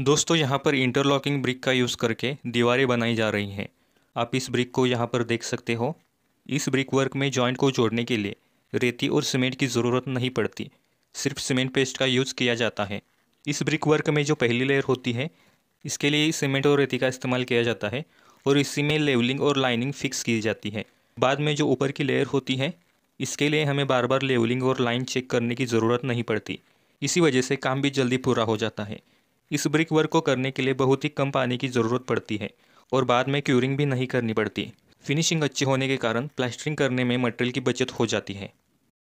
दोस्तों यहाँ पर इंटरलॉकिंग ब्रिक का यूज़ करके दीवारें बनाई जा रही हैं आप इस ब्रिक को यहाँ पर देख सकते हो इस ब्रिक वर्क में जॉइंट को जोड़ने के लिए रेती और सीमेंट की ज़रूरत नहीं पड़ती सिर्फ सीमेंट पेस्ट का यूज़ किया जाता है इस ब्रिक वर्क में जो पहली लेयर होती है इसके लिए सीमेंट और रेती का इस्तेमाल किया जाता है और इसी में लेवलिंग और लाइनिंग फिक्स की जाती है बाद में जो ऊपर की लेयर होती है इसके लिए हमें बार बार लेवलिंग और लाइन चेक करने की ज़रूरत नहीं पड़ती इसी वजह से काम भी जल्दी पूरा हो जाता है इस ब्रिक वर्क को करने के लिए बहुत ही कम पानी की ज़रूरत पड़ती है और बाद में क्यूरिंग भी नहीं करनी पड़ती फिनिशिंग अच्छी होने के कारण प्लास्टरिंग करने में मटेरियल की बचत हो जाती है